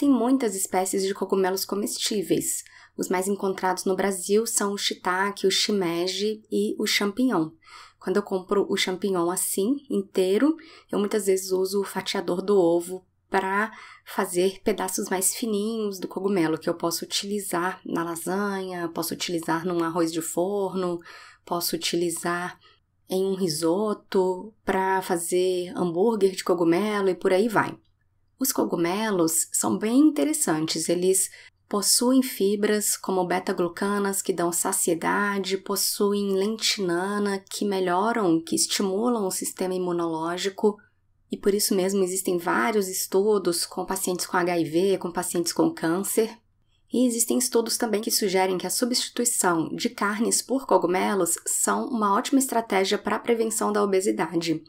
Existem muitas espécies de cogumelos comestíveis. Os mais encontrados no Brasil são o shiitake, o shimeji e o champignon. Quando eu compro o champignon assim, inteiro, eu muitas vezes uso o fatiador do ovo para fazer pedaços mais fininhos do cogumelo que eu posso utilizar na lasanha, posso utilizar num arroz de forno, posso utilizar em um risoto para fazer hambúrguer de cogumelo e por aí vai. Os cogumelos são bem interessantes, eles possuem fibras como beta-glucanas que dão saciedade, possuem lentinana que melhoram, que estimulam o sistema imunológico. E por isso mesmo existem vários estudos com pacientes com HIV, com pacientes com câncer. E existem estudos também que sugerem que a substituição de carnes por cogumelos são uma ótima estratégia para a prevenção da obesidade.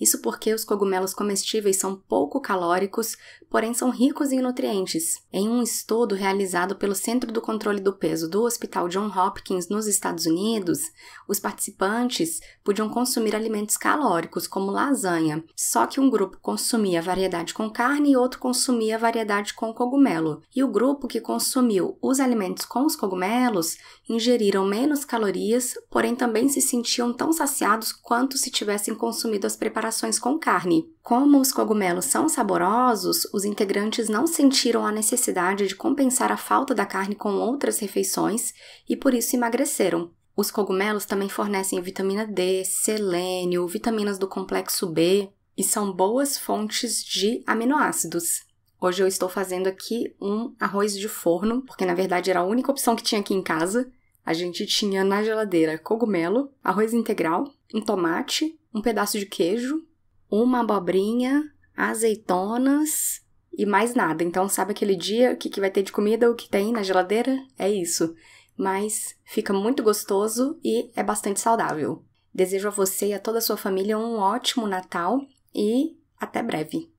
Isso porque os cogumelos comestíveis são pouco calóricos, porém são ricos em nutrientes. Em um estudo realizado pelo Centro do Controle do Peso do Hospital John Hopkins nos Estados Unidos, os participantes podiam consumir alimentos calóricos, como lasanha, só que um grupo consumia variedade com carne e outro consumia variedade com cogumelo. E o grupo que consumiu os alimentos com os cogumelos ingeriram menos calorias, porém também se sentiam tão saciados quanto se tivessem consumido as preparações preparações com carne. Como os cogumelos são saborosos, os integrantes não sentiram a necessidade de compensar a falta da carne com outras refeições e por isso emagreceram. Os cogumelos também fornecem vitamina D, selênio, vitaminas do complexo B e são boas fontes de aminoácidos. Hoje eu estou fazendo aqui um arroz de forno, porque na verdade era a única opção que tinha aqui em casa. A gente tinha na geladeira cogumelo, arroz integral, um tomate, um pedaço de queijo, uma abobrinha, azeitonas e mais nada. Então, sabe aquele dia o que, que vai ter de comida, o que tem na geladeira? É isso. Mas fica muito gostoso e é bastante saudável. Desejo a você e a toda a sua família um ótimo Natal e até breve!